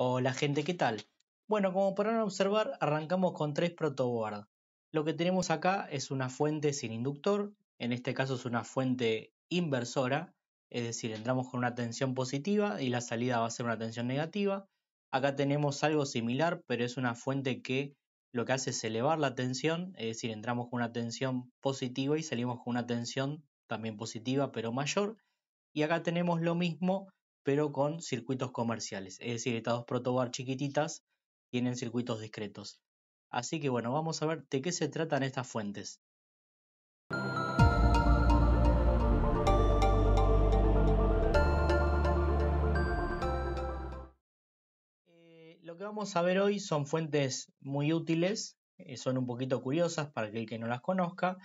Hola gente, ¿qué tal? Bueno, como podrán observar, arrancamos con tres protoboard. Lo que tenemos acá es una fuente sin inductor, en este caso es una fuente inversora, es decir, entramos con una tensión positiva y la salida va a ser una tensión negativa. Acá tenemos algo similar, pero es una fuente que lo que hace es elevar la tensión, es decir, entramos con una tensión positiva y salimos con una tensión también positiva, pero mayor. Y acá tenemos lo mismo, pero con circuitos comerciales. Es decir, estas dos protobar chiquititas tienen circuitos discretos. Así que bueno, vamos a ver de qué se tratan estas fuentes. Eh, lo que vamos a ver hoy son fuentes muy útiles, eh, son un poquito curiosas para el que no las conozca,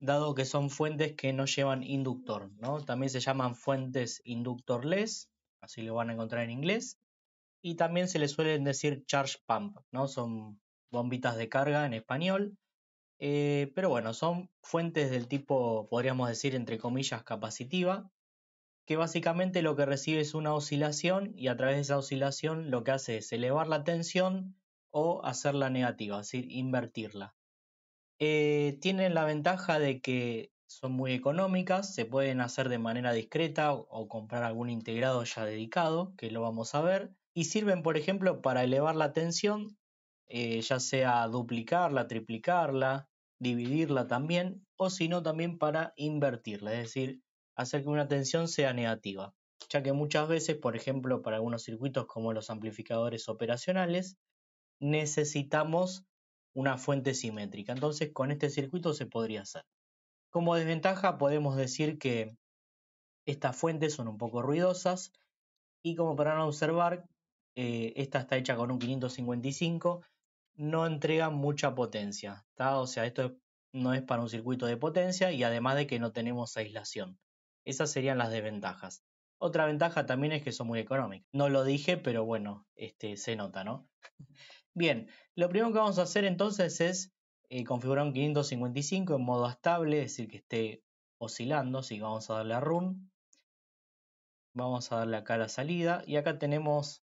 dado que son fuentes que no llevan inductor, ¿no? También se llaman fuentes inductorless así lo van a encontrar en inglés. Y también se le suelen decir charge pump, ¿no? Son bombitas de carga en español. Eh, pero bueno, son fuentes del tipo, podríamos decir, entre comillas, capacitiva, que básicamente lo que recibe es una oscilación y a través de esa oscilación lo que hace es elevar la tensión o hacerla negativa, es decir, invertirla. Eh, tienen la ventaja de que son muy económicas, se pueden hacer de manera discreta o comprar algún integrado ya dedicado, que lo vamos a ver, y sirven, por ejemplo, para elevar la tensión, eh, ya sea duplicarla, triplicarla, dividirla también, o si no, también para invertirla, es decir, hacer que una tensión sea negativa, ya que muchas veces, por ejemplo, para algunos circuitos como los amplificadores operacionales, necesitamos una fuente simétrica. Entonces, con este circuito se podría hacer. Como desventaja podemos decir que estas fuentes son un poco ruidosas y como podrán observar, eh, esta está hecha con un 555, no entrega mucha potencia, o sea, esto no es para un circuito de potencia y además de que no tenemos aislación. Esas serían las desventajas. Otra ventaja también es que son muy económicas. No lo dije, pero bueno, este, se nota, ¿no? Bien, lo primero que vamos a hacer entonces es eh, configurar un 555 en modo estable, es decir, que esté oscilando. Si vamos a darle a Run. Vamos a darle acá la salida. Y acá tenemos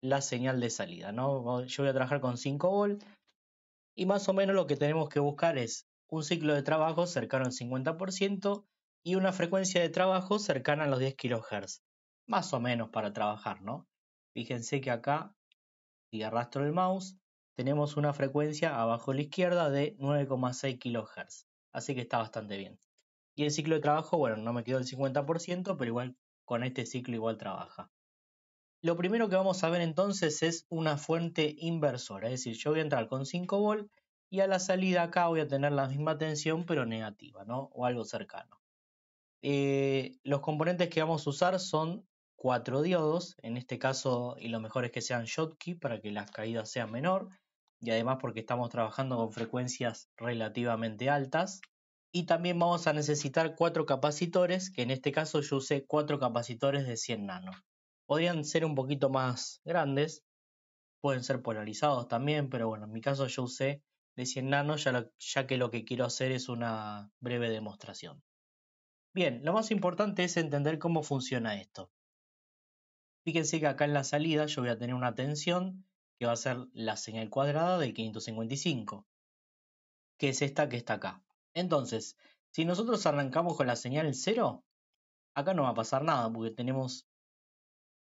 la señal de salida. ¿no? Yo voy a trabajar con 5 volt. Y más o menos lo que tenemos que buscar es un ciclo de trabajo cercano al 50% y una frecuencia de trabajo cercana a los 10 kHz. Más o menos para trabajar, Fíjense que acá, si arrastro el mouse, tenemos una frecuencia abajo a la izquierda de 9,6 kHz, así que está bastante bien. Y el ciclo de trabajo, bueno, no me quedó el 50%, pero igual con este ciclo igual trabaja. Lo primero que vamos a ver entonces es una fuente inversora, es decir, yo voy a entrar con 5 volt y a la salida acá voy a tener la misma tensión pero negativa, ¿no? O algo cercano. Eh, los componentes que vamos a usar son 4 diodos, en este caso y lo mejor es que sean Schottky para que las caídas sean menor y además porque estamos trabajando con frecuencias relativamente altas. Y también vamos a necesitar cuatro capacitores, que en este caso yo usé cuatro capacitores de 100 nano. Podrían ser un poquito más grandes, pueden ser polarizados también, pero bueno, en mi caso yo usé de 100 nanos, ya que lo que quiero hacer es una breve demostración. Bien, lo más importante es entender cómo funciona esto. Fíjense que acá en la salida yo voy a tener una tensión que va a ser la señal cuadrada de 555, que es esta que está acá. Entonces, si nosotros arrancamos con la señal 0, acá no va a pasar nada, porque tenemos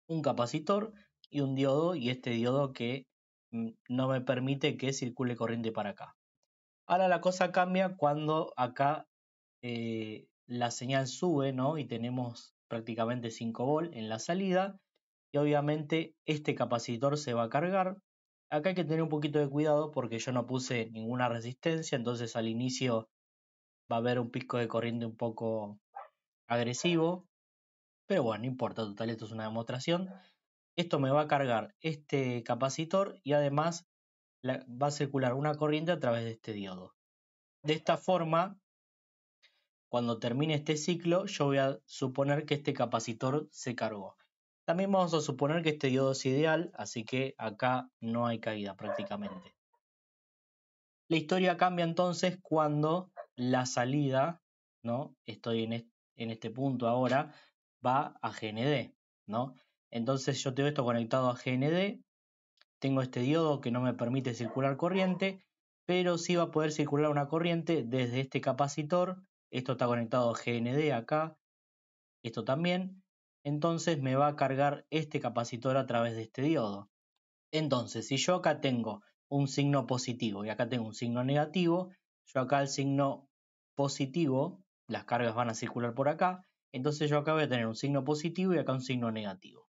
un capacitor y un diodo, y este diodo que mm, no me permite que circule corriente para acá. Ahora la cosa cambia cuando acá eh, la señal sube, ¿no? Y tenemos prácticamente 5 volt en la salida y obviamente este capacitor se va a cargar. Acá hay que tener un poquito de cuidado porque yo no puse ninguna resistencia, entonces al inicio va a haber un pico de corriente un poco agresivo. Pero bueno, no importa, total, esto es una demostración. Esto me va a cargar este capacitor y además va a circular una corriente a través de este diodo. De esta forma, cuando termine este ciclo, yo voy a suponer que este capacitor se cargó. También vamos a suponer que este diodo es ideal, así que acá no hay caída prácticamente. La historia cambia entonces cuando la salida, ¿no? Estoy en, este punto ahora, va a GND, ¿no? Entonces yo tengo esto conectado a GND, tengo este diodo que no me permite circular corriente, pero sí va a poder circular una corriente desde este capacitor, esto está conectado a GND acá, esto también, entonces me va a cargar este capacitor a través de este diodo. Entonces, si yo acá tengo un signo positivo y acá tengo un signo negativo, yo acá el signo positivo, las cargas van a circular por acá, entonces yo acá voy a tener un signo positivo y acá un signo negativo.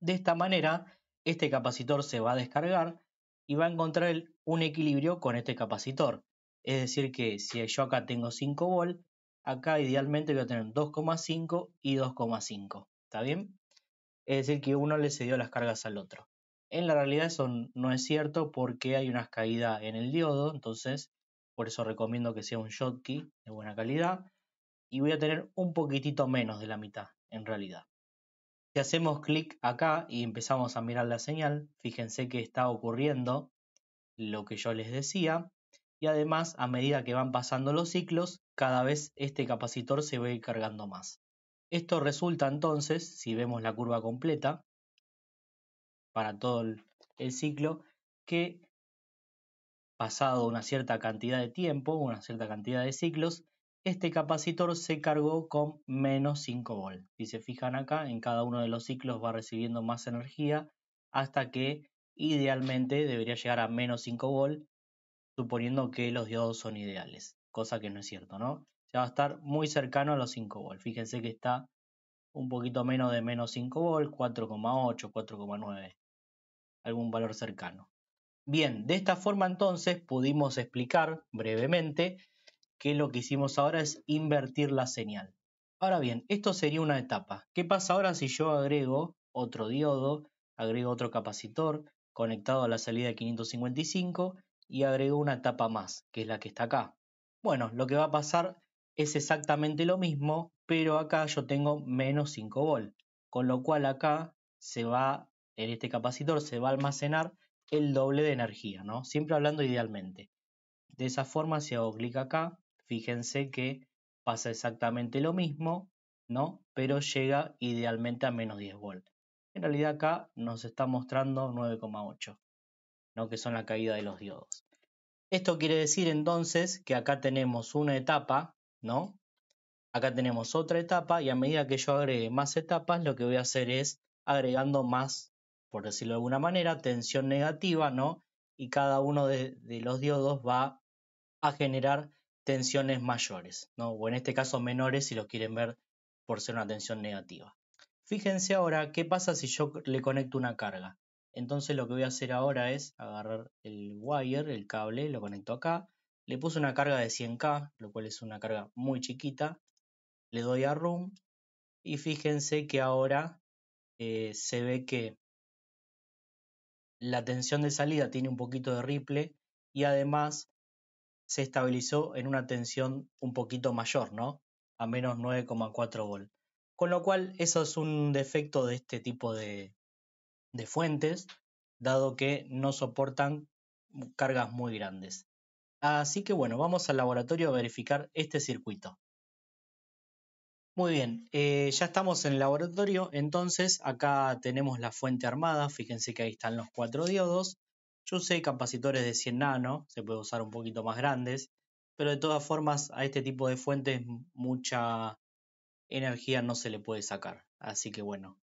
De esta manera, este capacitor se va a descargar y va a encontrar un equilibrio con este capacitor. Es decir que si yo acá tengo 5 volts, acá idealmente voy a tener 2,5 y 2,5, ¿está bien? Es decir, que uno le cedió las cargas al otro. En la realidad eso no es cierto porque hay una caída en el diodo, entonces por eso recomiendo que sea un Schottky de buena calidad y voy a tener un poquitito menos de la mitad en realidad. Si hacemos clic acá y empezamos a mirar la señal, fíjense que está ocurriendo lo que yo les decía y además a medida que van pasando los ciclos cada vez este capacitor se ve cargando más. Esto resulta entonces, si vemos la curva completa, para todo el, ciclo, que pasado una cierta cantidad de tiempo, una cierta cantidad de ciclos, este capacitor se cargó con menos 5 volt. Si se fijan acá, en cada uno de los ciclos va recibiendo más energía hasta que idealmente debería llegar a menos 5 volt, suponiendo que los diodos son ideales cosa que no es cierto, ¿no? Se va a estar muy cercano a los 5 volts. Fíjense que está un poquito menos de menos 5 volts, 4,8, 4,9, algún valor cercano. Bien, de esta forma entonces pudimos explicar brevemente que lo que hicimos ahora es invertir la señal. Ahora bien, esto sería una etapa. ¿Qué pasa ahora si yo agrego otro diodo, agrego otro capacitor conectado a la salida de 555 y agrego una etapa más, que es la que está acá? Bueno, lo que va a pasar es exactamente lo mismo, pero acá yo tengo menos 5 volt, con lo cual acá se va, en este capacitor se va a almacenar el doble de energía, ¿no? Siempre hablando idealmente. De esa forma, si hago clic acá, fíjense que pasa exactamente lo mismo, ¿no? Pero llega idealmente a menos 10 volts. En realidad acá nos está mostrando 9,8, ¿no? Que son la caída de los diodos. Esto quiere decir entonces que acá tenemos una etapa, ¿no? Acá tenemos otra etapa y a medida que yo agregue más etapas, lo que voy a hacer es agregando más, por decirlo de alguna manera, tensión negativa, ¿no? Y cada uno de, los diodos va a generar tensiones mayores, ¿no? O en este caso menores si los quieren ver por ser una tensión negativa. Fíjense ahora qué pasa si yo le conecto una carga. Entonces lo que voy a hacer ahora es agarrar el wire, el cable, lo conecto acá. Le puse una carga de 100K, lo cual es una carga muy chiquita. Le doy a Room y fíjense que ahora eh, se ve que la tensión de salida tiene un poquito de ripple y además se estabilizó en una tensión un poquito mayor, ¿no? A menos 9,4 volt. Con lo cual, eso es un defecto de este tipo de, de fuentes, dado que no soportan cargas muy grandes. Así que bueno, vamos al laboratorio a verificar este circuito. Muy bien, eh, ya estamos en el laboratorio, entonces acá tenemos la fuente armada, fíjense que ahí están los cuatro diodos. Yo usé capacitores de 100 nano, se puede usar un poquito más grandes, pero de todas formas a este tipo de fuentes mucha energía no se le puede sacar. Así que bueno,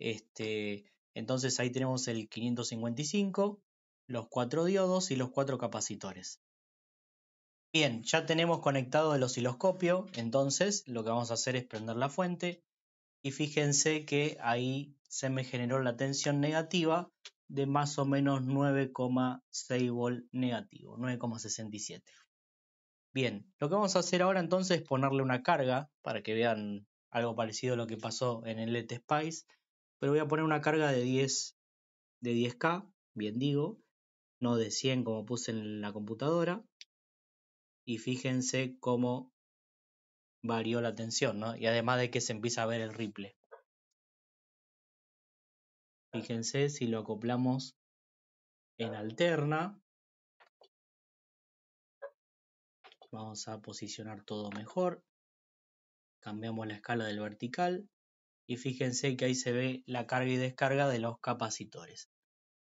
este, entonces ahí tenemos el 555, los cuatro diodos y los cuatro capacitores. Bien, ya tenemos conectado el osciloscopio, entonces lo que vamos a hacer es prender la fuente y fíjense que ahí se me generó la tensión negativa de más o menos 9,6 volt negativo, 9,67. Bien, lo que vamos a hacer ahora entonces es ponerle una carga para que vean algo parecido a lo que pasó en el LED Spice pero voy a poner una carga de 10 de k bien digo, no de 100 como puse en la computadora. Y fíjense cómo varió la tensión, ¿no? Y además de que se empieza a ver el ripple. Fíjense si lo acoplamos en alterna. Vamos a posicionar todo mejor. Cambiamos la escala del vertical y fíjense que ahí se ve la carga y descarga de los capacitores.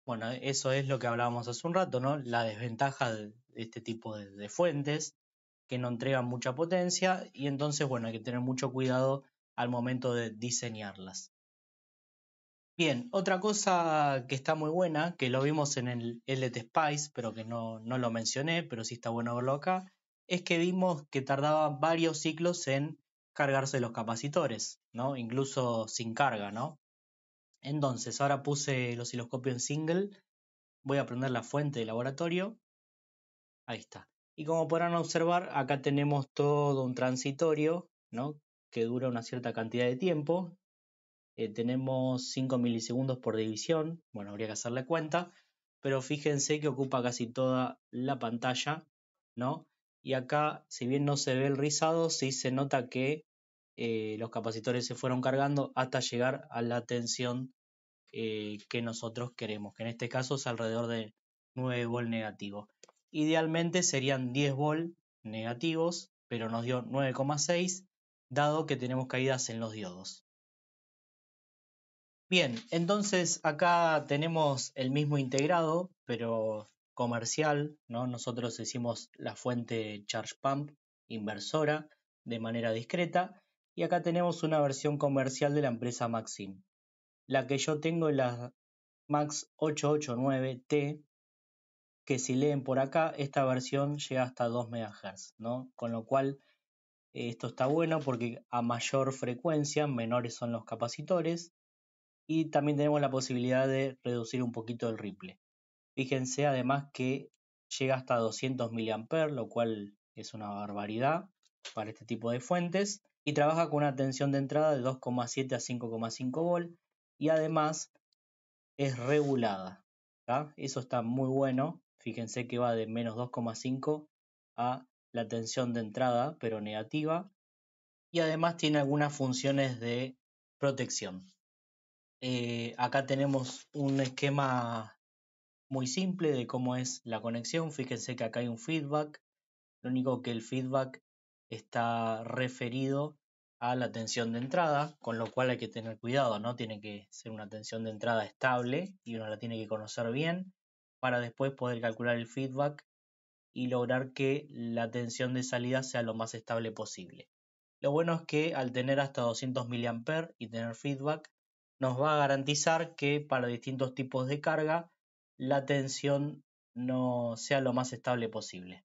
Bueno, eso es lo que hablábamos hace un rato, ¿no? La desventaja de este tipo de, fuentes que no entregan mucha potencia y entonces, bueno, hay que tener mucho cuidado al momento de diseñarlas. Bien, otra cosa que está muy buena, que lo vimos en el led Spice, pero que no, no, lo mencioné, pero sí está bueno verlo acá, es que vimos que tardaba varios ciclos en cargarse los capacitores, ¿no? Incluso sin carga, ¿no? Entonces, ahora puse el osciloscopio en single, voy a prender la fuente de laboratorio, ahí está. Y como podrán observar, acá tenemos todo un transitorio, ¿no? Que dura una cierta cantidad de tiempo. Eh, tenemos 5 milisegundos por división, bueno, habría que hacerle cuenta, pero fíjense que ocupa casi toda la pantalla, ¿no? Y acá, si bien no se ve el rizado, sí se nota que eh, los capacitores se fueron cargando hasta llegar a la tensión eh, que nosotros queremos, que en este caso es alrededor de 9 volt negativos. Idealmente serían 10 volt negativos, pero nos dio 9,6, dado que tenemos caídas en los diodos. Bien, entonces acá tenemos el mismo integrado, pero comercial, ¿no? Nosotros hicimos la fuente Charge Pump inversora de manera discreta y acá tenemos una versión comercial de la empresa Maxim. La que yo tengo es la Max 889T, que si leen por acá, esta versión llega hasta 2 MHz, ¿no? Con lo cual esto está bueno porque a mayor frecuencia menores son los capacitores y también tenemos la posibilidad de reducir un poquito el ripple. Fíjense además que llega hasta 200 mA, lo cual es una barbaridad para este tipo de fuentes, y trabaja con una tensión de entrada de 2,7 a 5,5 volt, y además es regulada. Eso está muy bueno. Fíjense que va de menos 2,5 a la tensión de entrada, pero negativa. Y además tiene algunas funciones de protección. Eh, acá tenemos un esquema muy simple de cómo es la conexión. Fíjense que acá hay un feedback. Lo único que el feedback está referido a la tensión de entrada, con lo cual hay que tener cuidado, ¿no? Tiene que ser una tensión de entrada estable y uno la tiene que conocer bien para después poder calcular el feedback y lograr que la tensión de salida sea lo más estable posible. Lo bueno es que al tener hasta 200 mA y tener feedback, nos va a garantizar que para distintos tipos de carga la tensión no sea lo más estable posible.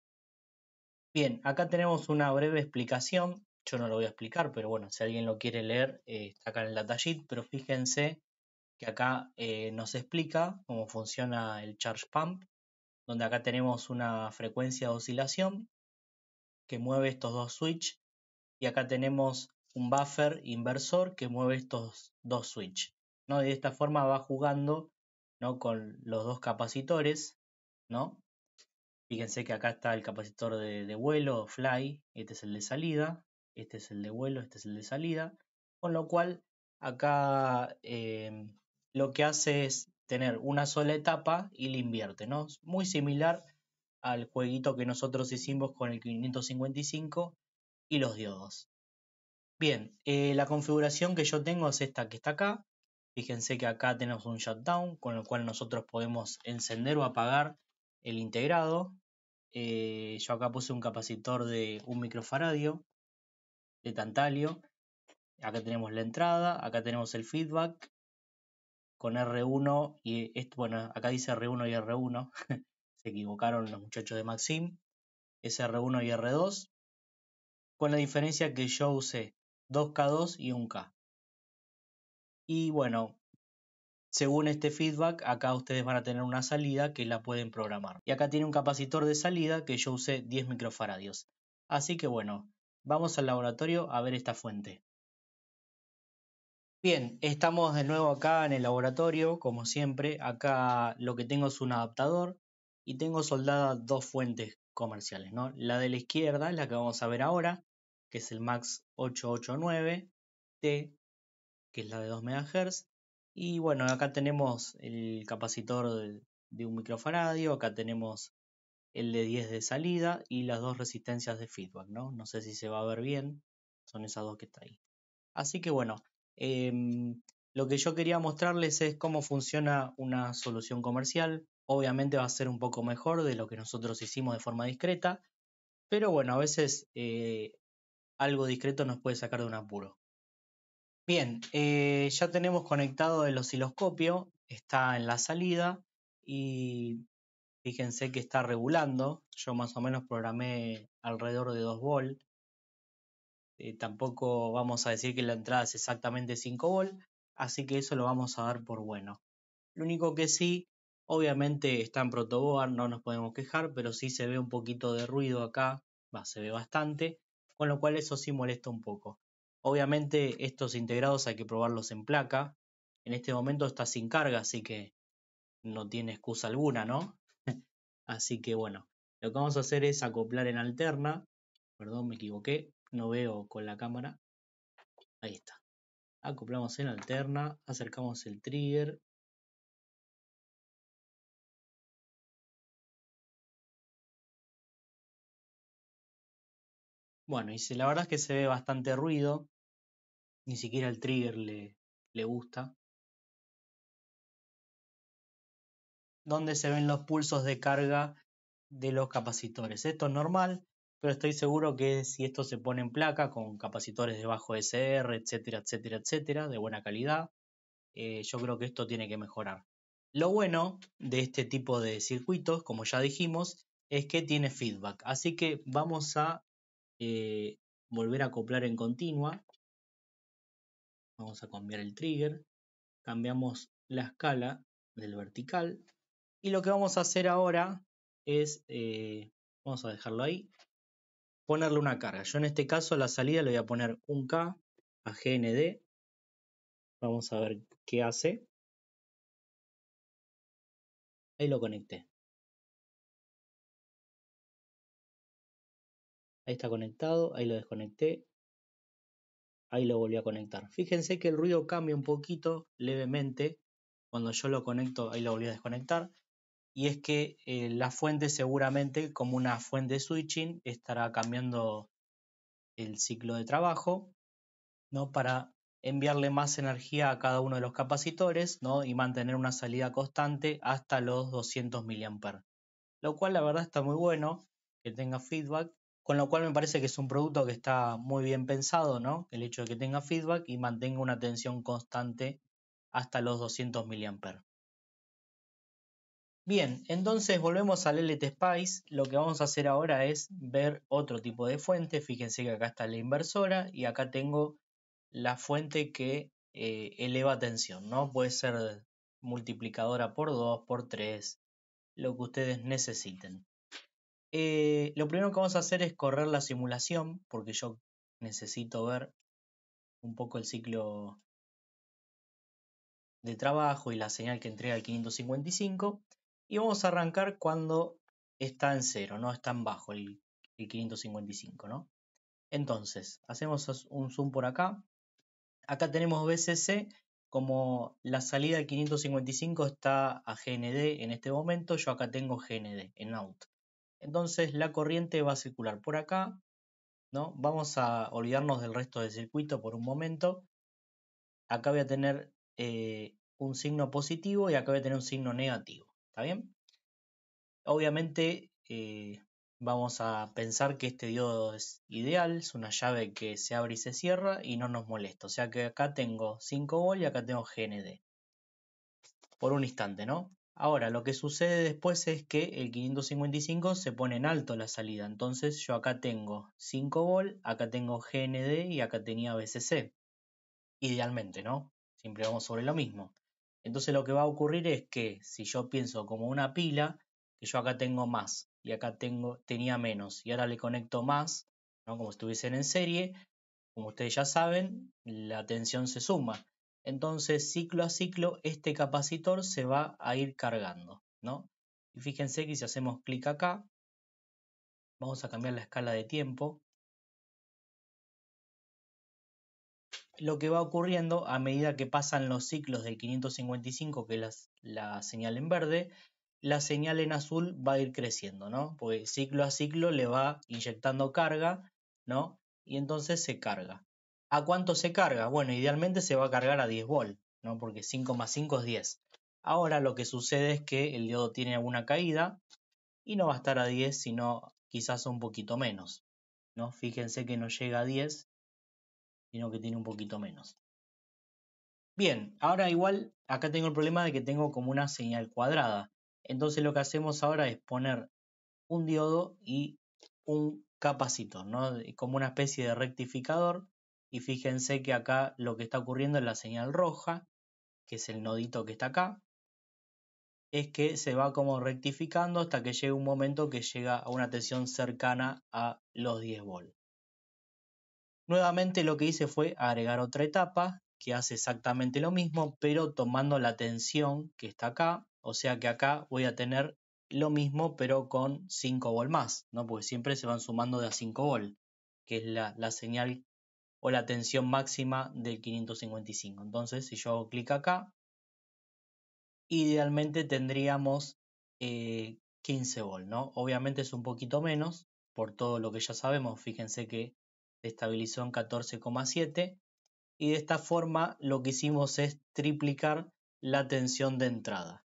Bien, acá tenemos una breve explicación. Yo no lo voy a explicar, pero bueno, si alguien lo quiere leer, eh, está acá en el datasheet, pero fíjense que acá eh, nos explica cómo funciona el charge pump, donde acá tenemos una frecuencia de oscilación que mueve estos dos switches y acá tenemos un buffer inversor que mueve estos dos switches. ¿no? de esta forma va jugando ¿no? Con los dos capacitores, ¿no? Fíjense que acá está el capacitor de, vuelo, fly, este es el de salida, este es el de vuelo, este es el de salida, con lo cual acá eh, lo que hace es tener una sola etapa y le invierte, ¿no? Muy similar al jueguito que nosotros hicimos con el 555 y los diodos. Bien, eh, la configuración que yo tengo es esta que está acá, Fíjense que acá tenemos un shutdown con el cual nosotros podemos encender o apagar el integrado. Eh, yo acá puse un capacitor de un microfaradio de tantalio. Acá tenemos la entrada, acá tenemos el feedback con R1 y esto, bueno, acá dice R1 y R1. Se equivocaron los muchachos de Maxim. Es R1 y R2. Con la diferencia que yo usé 2K2 y 1K. Y bueno, según este feedback, acá ustedes van a tener una salida que la pueden programar. Y acá tiene un capacitor de salida que yo usé 10 microfaradios. Así que bueno, vamos al laboratorio a ver esta fuente. Bien, estamos de nuevo acá en el laboratorio, como siempre. Acá lo que tengo es un adaptador y tengo soldadas dos fuentes comerciales, ¿no? La de la izquierda la que vamos a ver ahora, que es el MAX 889T que es la de 2 MHz. Y bueno, acá tenemos el capacitor de, un microfaradio, acá tenemos el de 10 de salida y las dos resistencias de feedback, ¿no? No sé si se va a ver bien, son esas dos que está ahí. Así que bueno, em, lo que yo quería mostrarles es cómo funciona una solución comercial. Obviamente va a ser un poco mejor de lo que nosotros hicimos de forma discreta, pero bueno, a veces eh, algo discreto nos puede sacar de un apuro. Bien, eh, ya tenemos conectado el osciloscopio, está en la salida y fíjense que está regulando. Yo más o menos programé alrededor de 2 v eh, tampoco vamos a decir que la entrada es exactamente 5 v así que eso lo vamos a dar por bueno. Lo único que sí, obviamente está en protoboard, no nos podemos quejar, pero sí se ve un poquito de ruido acá, se ve bastante, con lo cual eso sí molesta un poco. Obviamente estos integrados hay que probarlos en placa. En este momento está sin carga, así que no tiene excusa alguna, ¿no? así que bueno, lo que vamos a hacer es acoplar en alterna. Perdón, me equivoqué, no veo con la cámara. Ahí está. Acoplamos en alterna, acercamos el trigger, Bueno, y la verdad es que se ve bastante ruido. Ni siquiera el trigger le, le gusta. Donde se ven los pulsos de carga de los capacitores. Esto es normal, pero estoy seguro que si esto se pone en placa con capacitores de bajo SR, etcétera, etcétera, etcétera, de buena calidad, eh, yo creo que esto tiene que mejorar. Lo bueno de este tipo de circuitos, como ya dijimos, es que tiene feedback. Así que vamos a eh, volver a acoplar en continua. Vamos a cambiar el trigger. Cambiamos la escala del vertical. Y lo que vamos a hacer ahora es, eh, vamos a dejarlo ahí, ponerle una carga. Yo en este caso a la salida le voy a poner un K a GND. Vamos a ver qué hace. Ahí lo conecté. está conectado, ahí lo desconecté. Ahí lo volví a conectar. Fíjense que el ruido cambia un poquito levemente cuando yo lo conecto, ahí lo volví a desconectar. Y es que eh, la fuente seguramente, como una fuente de switching, estará cambiando el ciclo de trabajo, ¿no? Para enviarle más energía a cada uno de los capacitores ¿no? y mantener una salida constante hasta los 200 mA. Lo cual la verdad está muy bueno que tenga feedback con lo cual me parece que es un producto que está muy bien pensado, ¿no? El hecho de que tenga feedback y mantenga una tensión constante hasta los 200 mA. Bien, entonces volvemos al LT Spice. Lo que vamos a hacer ahora es ver otro tipo de fuente. Fíjense que acá está la inversora y acá tengo la fuente que eh, eleva tensión, ¿no? Puede ser multiplicadora por 2, por 3, lo que ustedes necesiten. Eh, lo primero que vamos a hacer es correr la simulación, porque yo necesito ver un poco el ciclo de trabajo y la señal que entrega el 555. Y vamos a arrancar cuando está en cero, no está en bajo el, 555, Entonces, hacemos un zoom por acá. Acá tenemos BCC, como la salida del 555 está a GND en este momento, yo acá tengo GND en out. Entonces la corriente va a circular por acá, ¿no? Vamos a olvidarnos del resto del circuito por un momento. Acá voy a tener eh, un signo positivo y acá voy a tener un signo negativo, ¿está bien? Obviamente eh, vamos a pensar que este diodo es ideal, es una llave que se abre y se cierra y no nos molesta. O sea que acá tengo 5 v y acá tengo GND. Por un instante, ¿no? Ahora, lo que sucede después es que el 555 se pone en alto la salida. Entonces yo acá tengo 5 v acá tengo GND y acá tenía BCC. Idealmente, ¿no? Siempre vamos sobre lo mismo. Entonces lo que va a ocurrir es que si yo pienso como una pila, que yo acá tengo más y acá tengo, tenía menos y ahora le conecto más, ¿no? como si estuviesen en serie, como ustedes ya saben, la tensión se suma. Entonces, ciclo a ciclo, este capacitor se va a ir cargando, ¿no? Y fíjense que si hacemos clic acá, vamos a cambiar la escala de tiempo. Lo que va ocurriendo a medida que pasan los ciclos de 555, que es la, señal en verde, la señal en azul va a ir creciendo, ¿no? Porque ciclo a ciclo le va inyectando carga, ¿no? Y entonces se carga. ¿A cuánto se carga? Bueno, idealmente se va a cargar a 10 volt, ¿no? porque 5 más 5 es 10. Ahora lo que sucede es que el diodo tiene alguna caída y no va a estar a 10, sino quizás un poquito menos. ¿no? Fíjense que no llega a 10, sino que tiene un poquito menos. Bien, ahora igual acá tengo el problema de que tengo como una señal cuadrada. Entonces lo que hacemos ahora es poner un diodo y un capacitor, ¿no? como una especie de rectificador y fíjense que acá lo que está ocurriendo en la señal roja, que es el nodito que está acá, es que se va como rectificando hasta que llegue un momento que llega a una tensión cercana a los 10 volts. Nuevamente lo que hice fue agregar otra etapa que hace exactamente lo mismo, pero tomando la tensión que está acá, o sea que acá voy a tener lo mismo pero con 5 volts más, ¿no? Porque siempre se van sumando de a 5 volts, que es la, la señal o la tensión máxima del 555. Entonces, si yo hago clic acá, idealmente tendríamos 15 eh, volt, ¿no? Obviamente es un poquito menos, por todo lo que ya sabemos, fíjense que se estabilizó en 14,7 y de esta forma lo que hicimos es triplicar la tensión de entrada.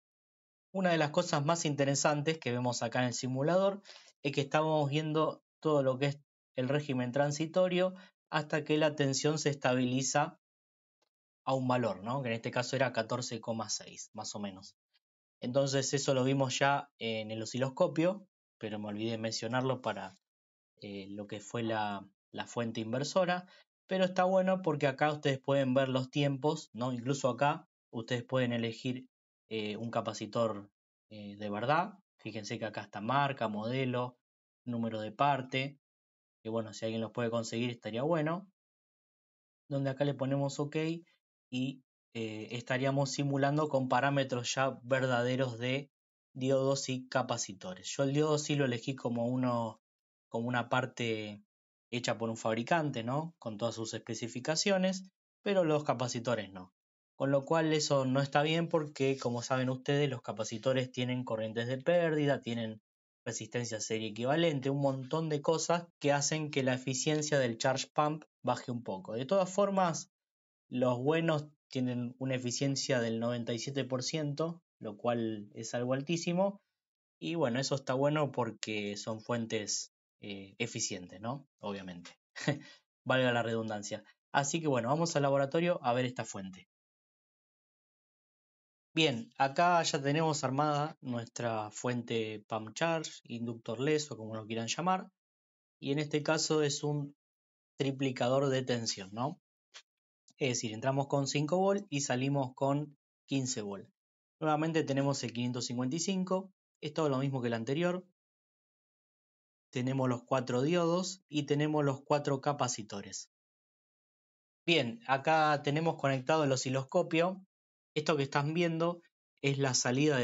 Una de las cosas más interesantes que vemos acá en el simulador es que estamos viendo todo lo que es el régimen transitorio hasta que la tensión se estabiliza a un valor, que en este caso era 14,6 más o menos. Entonces eso lo vimos ya en el osciloscopio, pero me olvidé mencionarlo para eh, lo que fue la, fuente inversora. Pero está bueno porque acá ustedes pueden ver los tiempos, ¿no? incluso acá ustedes pueden elegir eh, un capacitor eh, de verdad. Fíjense que acá está marca, modelo, número de parte, que bueno, si alguien los puede conseguir estaría bueno, donde acá le ponemos OK y eh, estaríamos simulando con parámetros ya verdaderos de diodos y capacitores. Yo el diodo sí lo elegí como, uno, como una parte hecha por un fabricante, ¿no? Con todas sus especificaciones, pero los capacitores no. Con lo cual eso no está bien porque, como saben ustedes, los capacitores tienen corrientes de pérdida, tienen resistencia serie equivalente, un montón de cosas que hacen que la eficiencia del charge pump baje un poco. De todas formas, los buenos tienen una eficiencia del 97%, lo cual es algo altísimo. Y bueno, eso está bueno porque son fuentes eh, eficientes, ¿no? Obviamente. Valga la redundancia. Así que bueno, vamos al laboratorio a ver esta fuente. Bien, acá ya tenemos armada nuestra fuente pump charge, inductor leso, o como lo quieran llamar. Y en este caso es un triplicador de tensión, ¿no? Es decir, entramos con 5 v y salimos con 15 volt. Nuevamente tenemos el 555, es todo lo mismo que el anterior. Tenemos los 4 diodos y tenemos los 4 capacitores. Bien, acá tenemos conectado el osciloscopio esto que están viendo es la salida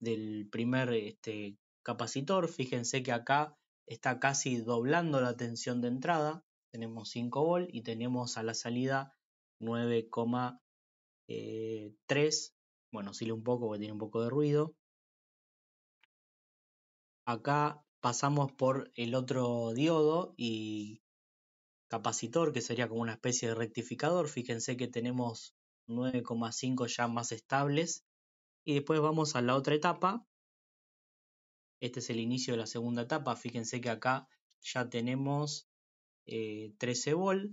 del, primer este, capacitor. Fíjense que acá está casi doblando la tensión de entrada. Tenemos 5 volt y tenemos a la salida 9,3. Eh, bueno, oscila un poco porque tiene un poco de ruido. Acá pasamos por el otro diodo y capacitor, que sería como una especie de rectificador. Fíjense que tenemos 9,5 ya más estables. Y después vamos a la otra etapa. Este es el inicio de la segunda etapa. Fíjense que acá ya tenemos 13 volt,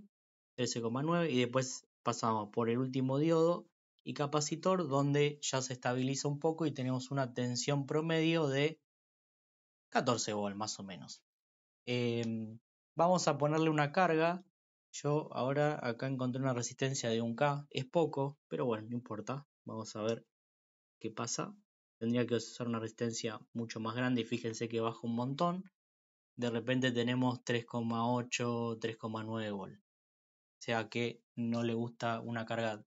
13,9 y después pasamos por el último diodo y capacitor donde ya se estabiliza un poco y tenemos una tensión promedio de 14 volt más o menos. Em, vamos a ponerle una carga yo ahora acá encontré una resistencia de 1K. Es poco, pero bueno, no importa. Vamos a ver qué pasa. Tendría que usar una resistencia mucho más grande y fíjense que baja un montón. De repente tenemos 3,8, 3,9 volt. O sea que no le gusta una carga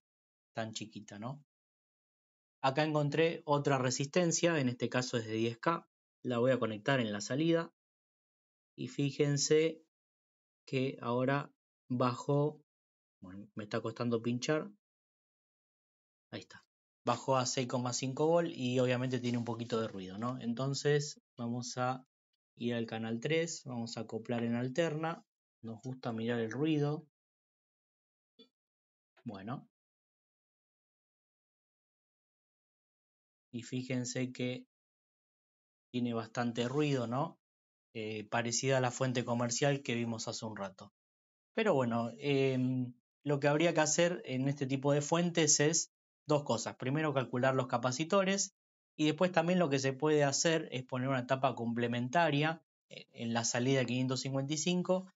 tan chiquita, ¿no? Acá encontré otra resistencia, en este caso es de 10K. La voy a conectar en la salida. Y fíjense que ahora bajo, me está costando pinchar, ahí está, bajó a 6,5 volt y obviamente tiene un poquito de ruido, ¿no? Entonces vamos a ir al canal 3, vamos a acoplar en alterna, nos gusta mirar el ruido, bueno, y fíjense que tiene bastante ruido, ¿no? Eh, parecida a la fuente comercial que vimos hace un rato. Pero bueno, em, lo que habría que hacer en este tipo de fuentes es dos cosas. Primero, calcular los capacitores y después también lo que se puede hacer es poner una etapa complementaria eh, en la salida 555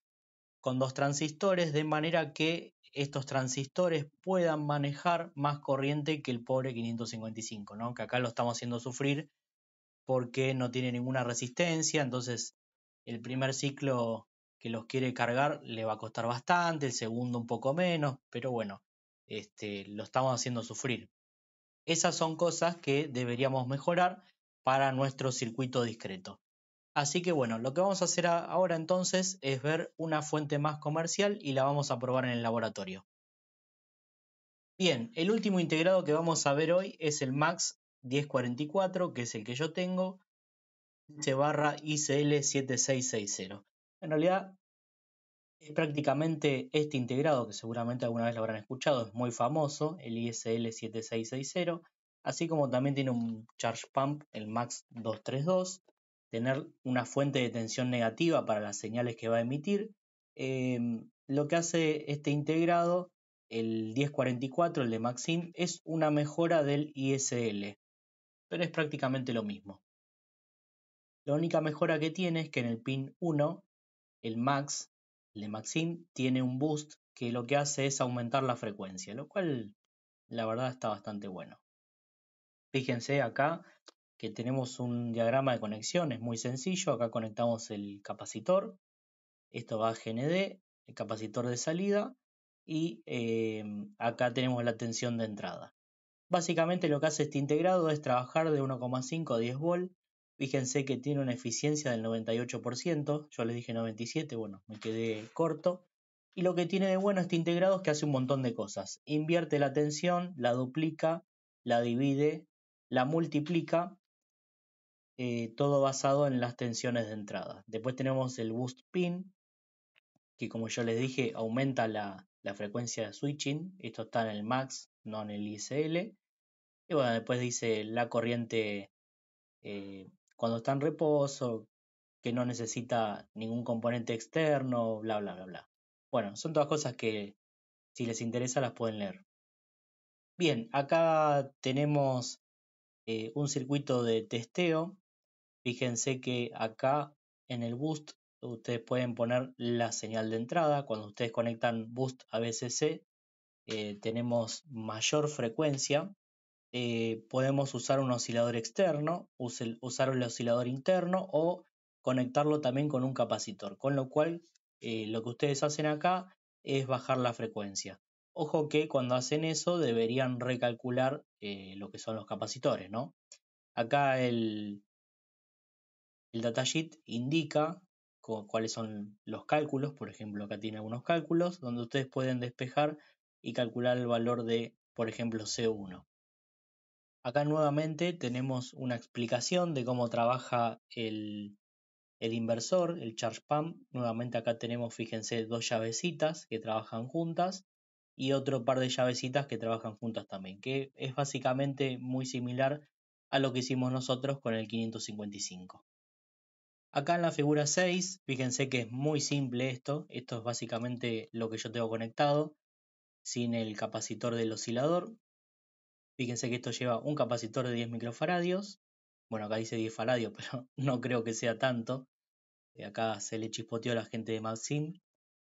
con dos transistores de manera que estos transistores puedan manejar más corriente que el pobre 555, que acá lo estamos haciendo sufrir porque no tiene ninguna resistencia, entonces el primer ciclo que los quiere cargar le va a costar bastante, el segundo un poco menos, pero bueno, este, lo estamos haciendo sufrir. Esas son cosas que deberíamos mejorar para nuestro circuito discreto. Así que bueno, lo que vamos a hacer ahora entonces es ver una fuente más comercial y la vamos a probar en el laboratorio. Bien, el último integrado que vamos a ver hoy es el Max 1044, que es el que yo tengo, se barra ICL7660. En realidad, es eh, prácticamente este integrado, que seguramente alguna vez lo habrán escuchado, es muy famoso, el ISL 7660, así como también tiene un charge pump, el MAX 232, tener una fuente de tensión negativa para las señales que va a emitir. Em, lo que hace este integrado, el 1044, el de Maxim, es una mejora del ISL, pero es prácticamente lo mismo. La única mejora que tiene es que en el pin 1 el max, el de Maxin, tiene un boost que lo que hace es aumentar la frecuencia, lo cual la verdad está bastante bueno. Fíjense acá que tenemos un diagrama de conexión, es muy sencillo, acá conectamos el capacitor, esto va a GND, el capacitor de salida y em, acá tenemos la tensión de entrada. Básicamente lo que hace este integrado es trabajar de 1,5 a 10 volt Fíjense que tiene una eficiencia del 98%, yo les dije 97, bueno, me quedé corto. Y lo que tiene de bueno este integrado es que hace un montón de cosas. Invierte la tensión, la duplica, la divide, la multiplica, eh, todo basado en las tensiones de entrada. Después tenemos el boost pin, que como yo les dije, aumenta la, frecuencia de switching. Esto está en el max, no en el ISL. Y bueno, después dice la corriente eh, cuando está en reposo, que no necesita ningún componente externo, bla, bla, bla, bla. Bueno, son todas cosas que si les interesa las pueden leer. Bien, acá tenemos eh, un circuito de testeo. Fíjense que acá en el boost ustedes pueden poner la señal de entrada. Cuando ustedes conectan boost a BCC eh, tenemos mayor frecuencia eh, podemos usar un oscilador externo, usar el oscilador interno o conectarlo también con un capacitor, con lo cual eh, lo que ustedes hacen acá es bajar la frecuencia. Ojo que cuando hacen eso deberían recalcular eh, lo que son los capacitores, ¿no? Acá el, el datasheet indica cuáles son los cálculos, por ejemplo, acá tiene algunos cálculos donde ustedes pueden despejar y calcular el valor de, por ejemplo, C1. Acá nuevamente tenemos una explicación de cómo trabaja el, inversor, el charge pump. Nuevamente acá tenemos, fíjense, dos llavecitas que trabajan juntas y otro par de llavecitas que trabajan juntas también, que es básicamente muy similar a lo que hicimos nosotros con el 555. Acá en la figura 6, fíjense que es muy simple esto, esto es básicamente lo que yo tengo conectado sin el capacitor del oscilador. Fíjense que esto lleva un capacitor de 10 microfaradios. Bueno, acá dice 10 faradios, pero no creo que sea tanto. Eh, acá se le chispoteó a la gente de Maxim.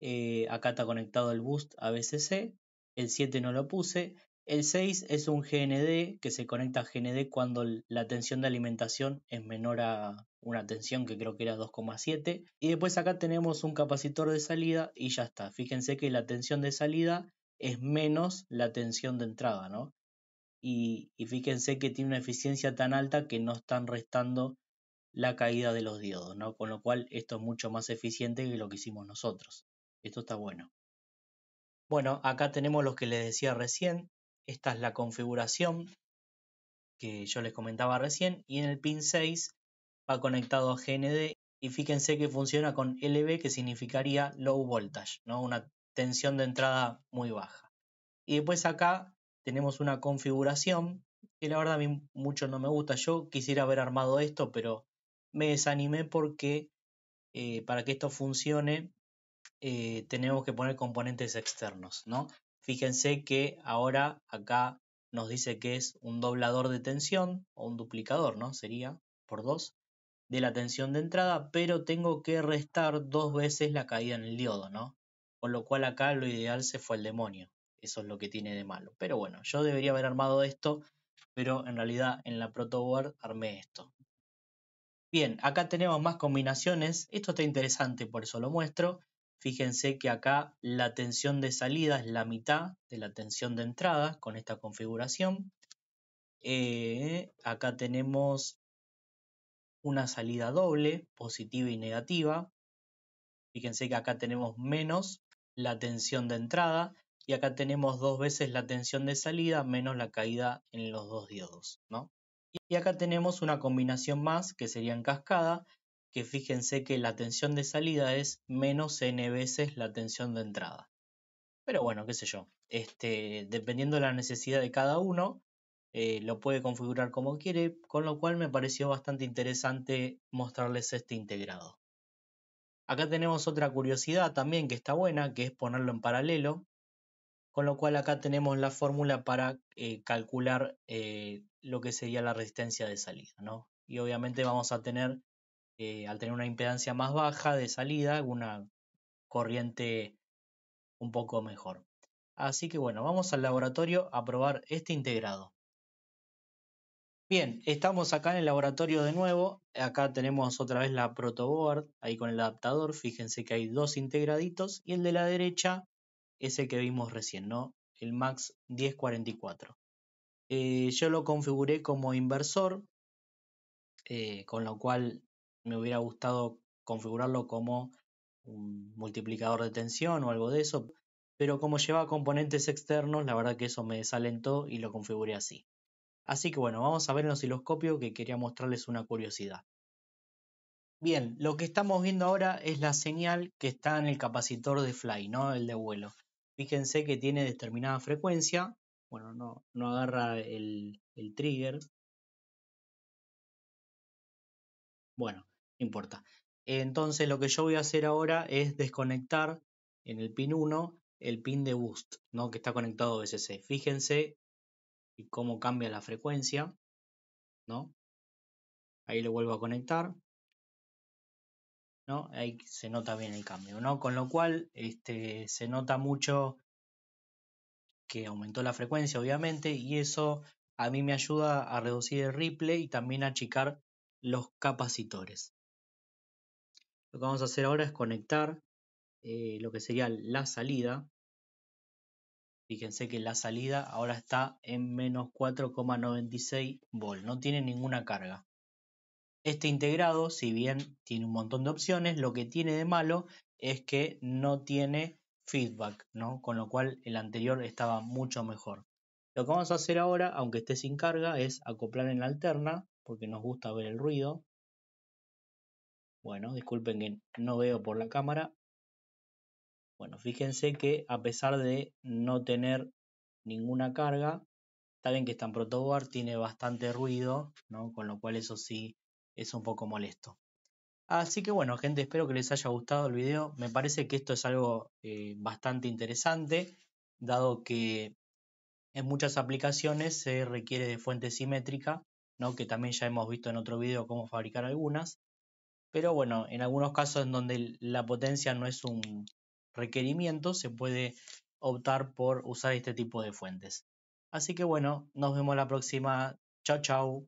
Eh, acá está conectado el boost a BCC. El 7 no lo puse. El 6 es un GND que se conecta a GND cuando la tensión de alimentación es menor a una tensión que creo que era 2,7. Y después acá tenemos un capacitor de salida y ya está. Fíjense que la tensión de salida es menos la tensión de entrada, ¿no? y, fíjense que tiene una eficiencia tan alta que no están restando la caída de los diodos, ¿no? Con lo cual esto es mucho más eficiente que lo que hicimos nosotros. Esto está bueno. Bueno, acá tenemos lo que les decía recién. Esta es la configuración que yo les comentaba recién. Y en el pin 6 va conectado a GND. Y fíjense que funciona con LV, que significaría low voltage, ¿no? Una tensión de entrada muy baja. Y después acá tenemos una configuración que la verdad a mí mucho no me gusta. Yo quisiera haber armado esto, pero me desanimé porque eh, para que esto funcione eh, tenemos que poner componentes externos, ¿no? Fíjense que ahora acá nos dice que es un doblador de tensión o un duplicador, ¿no? Sería por dos de la tensión de entrada, pero tengo que restar dos veces la caída en el diodo, ¿no? Con lo cual acá lo ideal se fue el demonio. Eso es lo que tiene de malo. Pero bueno, yo debería haber armado esto, pero en realidad en la protoboard armé esto. Bien, acá tenemos más combinaciones. Esto está interesante, por eso lo muestro. Fíjense que acá la tensión de salida es la mitad de la tensión de entrada con esta configuración. Eh, acá tenemos una salida doble, positiva y negativa. Fíjense que acá tenemos menos la tensión de entrada y acá tenemos dos veces la tensión de salida menos la caída en los dos diodos, ¿no? Y acá tenemos una combinación más que sería en cascada, que fíjense que la tensión de salida es menos n veces la tensión de entrada. Pero bueno, qué sé yo, este, dependiendo de la necesidad de cada uno, eh, lo puede configurar como quiere, con lo cual me pareció bastante interesante mostrarles este integrado. Acá tenemos otra curiosidad también que está buena, que es ponerlo en paralelo, con lo cual acá tenemos la fórmula para eh, calcular eh, lo que sería la resistencia de salida, Y obviamente vamos a tener, eh, al tener una impedancia más baja de salida, una corriente un poco mejor. Así que bueno, vamos al laboratorio a probar este integrado. Bien, estamos acá en el laboratorio de nuevo. Acá tenemos otra vez la protoboard, ahí con el adaptador. Fíjense que hay dos integraditos y el de la derecha ese que vimos recién, ¿no? El Max 1044. Eh, yo lo configuré como inversor, eh, con lo cual me hubiera gustado configurarlo como un multiplicador de tensión o algo de eso, pero como lleva componentes externos, la verdad que eso me desalentó y lo configuré así. Así que bueno, vamos a ver el osciloscopio que quería mostrarles una curiosidad. Bien, lo que estamos viendo ahora es la señal que está en el capacitor de fly, ¿no? El de vuelo. Fíjense que tiene determinada frecuencia. Bueno, no, no agarra el, el trigger. Bueno, no importa. Entonces lo que yo voy a hacer ahora es desconectar en el pin 1 el pin de boost, ¿no? que está conectado a VCC. Fíjense cómo cambia la frecuencia, ¿no? Ahí lo vuelvo a conectar. Ahí se nota bien el cambio, Con lo cual, este, se nota mucho que aumentó la frecuencia, obviamente, y eso a mí me ayuda a reducir el ripple y también a achicar los capacitores. Lo que vamos a hacer ahora es conectar eh, lo que sería la salida. Fíjense que la salida ahora está en menos 4,96 volt, no tiene ninguna carga. Este integrado, si bien tiene un montón de opciones, lo que tiene de malo es que no tiene feedback, ¿no? Con lo cual el anterior estaba mucho mejor. Lo que vamos a hacer ahora, aunque esté sin carga, es acoplar en la alterna, porque nos gusta ver el ruido. Bueno, disculpen que no veo por la cámara. Bueno, fíjense que a pesar de no tener ninguna carga, saben que está en protoboard, tiene bastante ruido, ¿no? Con lo cual eso sí es un poco molesto. Así que bueno, gente, espero que les haya gustado el video. Me parece que esto es algo eh, bastante interesante, dado que en muchas aplicaciones se requiere de fuente simétrica, ¿no? que también ya hemos visto en otro video cómo fabricar algunas. Pero bueno, en algunos casos en donde la potencia no es un requerimiento, se puede optar por usar este tipo de fuentes. Así que bueno, nos vemos la próxima. Chao, chao.